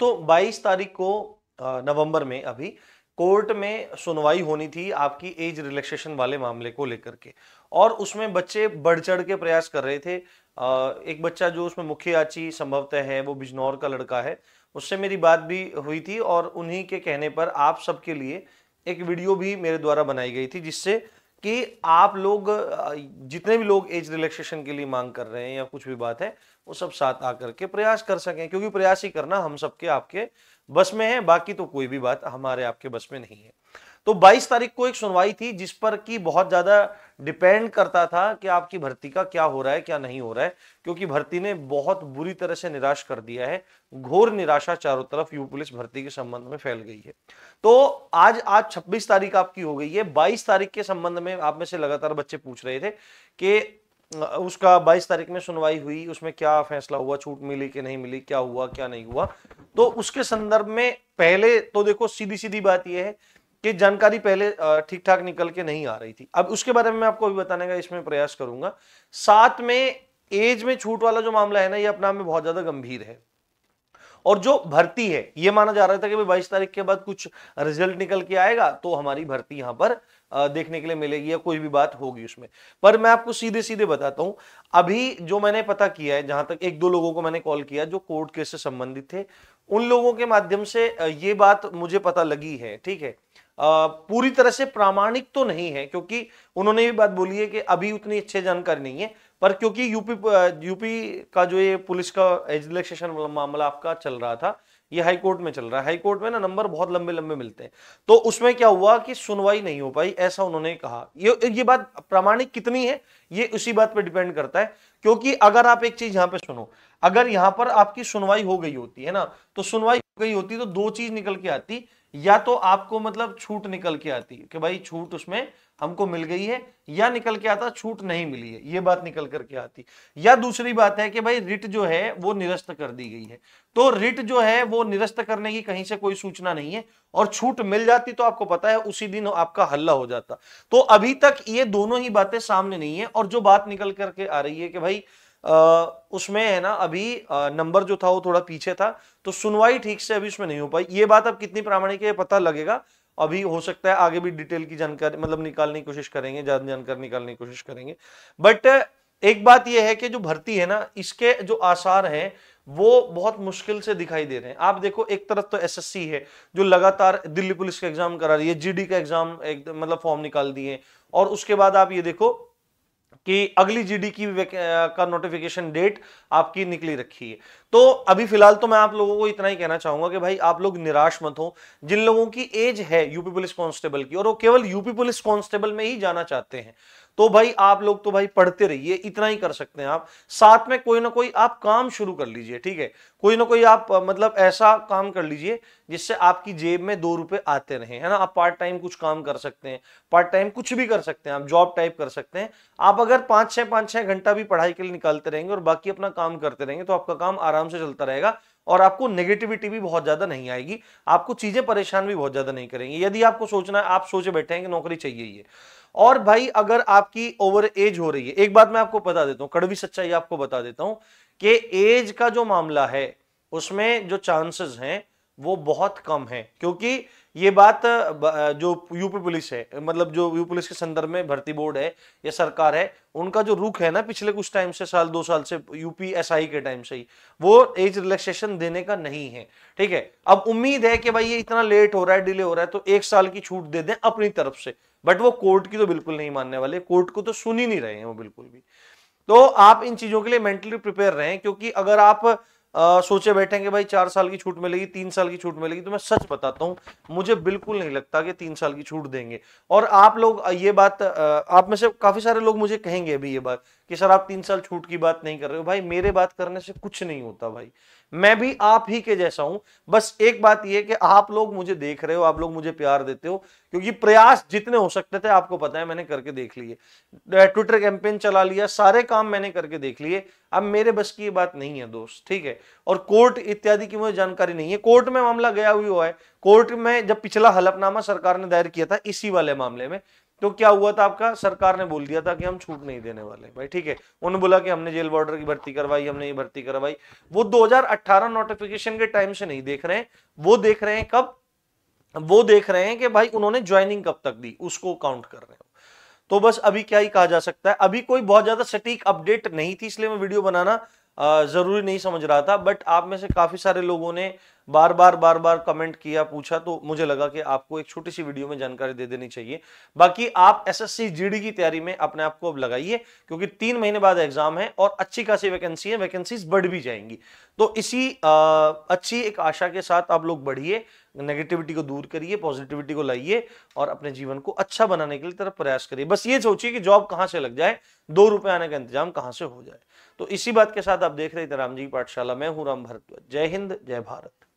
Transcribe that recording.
तो 22 तारीख को नवंबर में अभी कोर्ट में सुनवाई होनी थी आपकी एज रिलैक्सेशन वाले मामले को लेकर के और उसमें बच्चे बढ़ चढ़ के प्रयास कर रहे थे एक बच्चा जो उसमें मुख्य याची संभवतः है वो बिजनौर का लड़का है उससे मेरी बात भी हुई थी और उन्हीं के कहने पर आप सबके लिए एक वीडियो भी मेरे द्वारा बनाई गई थी जिससे कि आप लोग जितने भी लोग एज रिलैक्सेशन के लिए मांग कर रहे हैं या कुछ भी बात है वो सब साथ आकर के प्रयास कर सकें क्योंकि प्रयास ही करना हम सबके आपके बस में है बाकी तो कोई भी बात हमारे आपके बस में नहीं है तो 22 तारीख को एक सुनवाई थी जिस पर कि बहुत ज़्यादा डिपेंड करता था कि आपकी भर्ती का क्या हो रहा है क्या नहीं हो रहा है क्योंकि भर्ती ने बहुत बुरी तरह से निराश कर दिया है घोर निराशा चारों तरफ यू पुलिस भर्ती के संबंध में फैल गई है तो आज आज 26 तारीख आपकी हो गई है 22 तारीख के संबंध में आप में से लगातार बच्चे पूछ रहे थे कि उसका 22 तारीख में सुनवाई हुई उसमें क्या फैसला हुआ छूट मिली कि नहीं मिली क्या हुआ क्या नहीं हुआ तो उसके संदर्भ में पहले तो देखो सीधी सीधी बात यह है कि जानकारी पहले ठीक ठाक निकल के नहीं आ रही थी अब उसके बारे में मैं आपको अभी बताने का इसमें प्रयास करूंगा साथ में एज में छूट वाला जो मामला है ना ये अपना में बहुत ज्यादा गंभीर है और जो भर्ती है ये माना जा रहा था कि बाईस तारीख के बाद कुछ रिजल्ट निकल के आएगा तो हमारी भर्ती यहाँ पर देखने के लिए मिलेगी या कोई भी बात होगी उसमें पर मैं आपको सीधे सीधे बताता हूं अभी जो मैंने पता किया है जहां तक एक दो लोगों को मैंने कॉल किया जो कोर्ट केस से संबंधित थे उन लोगों के माध्यम से ये बात मुझे पता लगी है ठीक है पूरी तरह से प्रामाणिक तो नहीं है क्योंकि उन्होंने ये बात बोली है कि अभी उतनी अच्छी जानकारी नहीं है पर क्योंकि यूपी यूपी का जो ये पुलिस का एजलेक्सेशन मामला आपका चल रहा था ये हाई कोर्ट में चल रहा है हाई कोर्ट में ना नंबर बहुत लंबे लंबे मिलते हैं तो उसमें क्या हुआ कि सुनवाई नहीं हो पाई ऐसा उन्होंने कहा ये ये बात प्रामाणिक कितनी है ये उसी बात पर डिपेंड करता है क्योंकि अगर आप एक चीज यहां पे सुनो अगर यहां पर आपकी सुनवाई हो गई होती है ना तो सुनवाई गई होती तो दो चीज निकल के आती या तो आपको मतलब छूट निकल के आती कि भाई छूट उसमें हमको मिल गई है या निकल के आता छूट नहीं मिली है ये बात निकल करके आती या दूसरी बात है कि भाई रिट जो है वो निरस्त कर दी गई है तो रिट जो है वो निरस्त करने की कहीं से कोई सूचना नहीं है और छूट मिल जाती तो आपको पता है उसी दिन आपका हल्ला हो जाता तो अभी तक ये दोनों ही बातें सामने नहीं है और जो बात निकल करके आ रही है कि भाई उसमें है ना अभी नंबर जो था वो थोड़ा पीछे था तो सुनवाई ठीक से अभी उसमें नहीं हो पाई ये बात अब कितनी प्रामाणिक है पता लगेगा अभी हो सकता है आगे भी डिटेल की जानकारी मतलब निकालने की कोशिश करेंगे ज्यादा जानकारी निकालने की कोशिश करेंगे बट एक बात यह है कि जो भर्ती है ना इसके जो आसार हैं वो बहुत मुश्किल से दिखाई दे रहे हैं आप देखो एक तरफ तो एसएससी है जो लगातार दिल्ली पुलिस का एग्जाम करा रही है जीडी का एग्जाम एक मतलब फॉर्म निकाल दिए और उसके बाद आप ये देखो कि अगली जीडी की का नोटिफिकेशन डेट आपकी निकली रखी है तो अभी फिलहाल तो मैं आप लोगों को इतना ही कहना चाहूंगा कि भाई आप लोग निराश मत हो जिन लोगों की एज है यूपी पुलिस कांस्टेबल की और वो केवल यूपी पुलिस कांस्टेबल में ही जाना चाहते हैं तो भाई आप लोग तो भाई पढ़ते रहिए इतना ही कर सकते हैं आप साथ में कोई ना कोई आप काम शुरू कर लीजिए ठीक है कोई ना कोई आप मतलब ऐसा काम कर लीजिए जिससे आपकी जेब में दो रुपए आते रहे है ना आप पार्ट टाइम कुछ काम कर सकते हैं पार्ट टाइम कुछ भी कर सकते हैं आप जॉब टाइप कर सकते हैं आप अगर पांच छह पांच छह घंटा भी पढ़ाई के लिए निकालते रहेंगे और बाकी अपना काम करते रहेंगे तो आपका काम आराम से चलता रहेगा और आपको नेगेटिविटी भी बहुत ज़्यादा नहीं आएगी आपको चीज़ें परेशान भी बहुत ज़्यादा नहीं करेंगी यदि आपको सोचना है आप सोचे बैठे हैं कि नौकरी चाहिए ये और भाई अगर आपकी ओवर एज हो रही है एक बात मैं आपको बता देता हूँ कड़वी सच्चाई आपको बता देता हूं कि एज का जो मामला है उसमें जो चांसेस हैं वो बहुत कम है क्योंकि ये बात जो यूपी पुलिस है मतलब जो यूपी पुलिस के संदर्भ में भर्ती बोर्ड है या सरकार है उनका जो रुख है ना पिछले कुछ टाइम से साल दो साल से यूपी एसआई के टाइम से ही वो एज रिलैक्सेशन देने का नहीं है ठीक है अब उम्मीद है कि भाई ये इतना लेट हो रहा है डिले हो रहा है तो एक साल की छूट दे दें अपनी तरफ से बट वो कोर्ट की तो बिल्कुल नहीं मानने वाले कोर्ट को तो सुन ही नहीं रहे हैं वो बिल्कुल भी तो आप इन चीजों के लिए मेंटली प्रिपेयर रहें क्योंकि अगर आप आ, सोचे कि भाई चार साल की छूट मिलेगी तीन साल की छूट मिलेगी तो मैं सच बताता हूँ मुझे बिल्कुल नहीं लगता कि तीन साल की छूट देंगे और आप लोग ये बात आप में से काफी सारे लोग मुझे कहेंगे अभी ये बात कि सर आप तीन साल छूट की बात नहीं कर रहे हो भाई मेरे बात करने से कुछ नहीं होता भाई मैं भी आप ही के जैसा हूं बस एक बात यह कि आप लोग मुझे देख रहे हो आप लोग मुझे प्यार देते हो क्योंकि प्रयास जितने हो सकते थे आपको पता है मैंने करके देख लिए ट्विटर कैंपेन चला लिया सारे काम मैंने करके देख लिए अब मेरे बस की ये बात नहीं है दोस्त ठीक है और कोर्ट इत्यादि की मुझे जानकारी नहीं है कोर्ट में मामला गया हुई हुआ है कोर्ट में जब पिछला हलफनामा सरकार ने दायर किया था इसी वाले मामले में तो क्या हुआ था आपका सरकार ने बोल दिया था कि हम छूट नहीं देने वाले भाई ठीक है उन्होंने बोला कि हमने जेल बॉर्डर की भर्ती करवाई हमने ये भर्ती करवाई वो 2018 नोटिफिकेशन के टाइम से नहीं देख रहे हैं वो देख रहे हैं कब वो देख रहे हैं कि भाई उन्होंने ज्वाइनिंग कब तक दी उसको काउंट कर रहे हो तो बस अभी क्या ही कहा जा सकता है अभी कोई बहुत ज्यादा सटीक अपडेट नहीं थी इसलिए मैं वीडियो बनाना जरूरी नहीं समझ रहा था बट आप में से काफी सारे लोगों ने बार बार बार बार कमेंट किया पूछा तो मुझे लगा कि आपको एक छोटी सी वीडियो में जानकारी दे देनी चाहिए बाकी आप एसएससी जीडी की तैयारी में अपने आप को अब लगाइए क्योंकि तीन महीने बाद एग्जाम है और अच्छी खासी वैकेंसी है वैकेंसीज बढ़ भी जाएंगी तो इसी आ, अच्छी एक आशा के साथ आप लोग बढ़िए नेगेटिविटी को दूर करिए पॉजिटिविटी को लाइए और अपने जीवन को अच्छा बनाने के लिए तरफ प्रयास करिए बस ये सोचिए कि जॉब कहाँ से लग जाए दो रुपए आने का इंतजाम कहाँ से हो जाए तो इसी बात के साथ आप देख रहे थे राम जी की पाठशाला मैं हूँ राम भारद्वाज जय हिंद जय भारत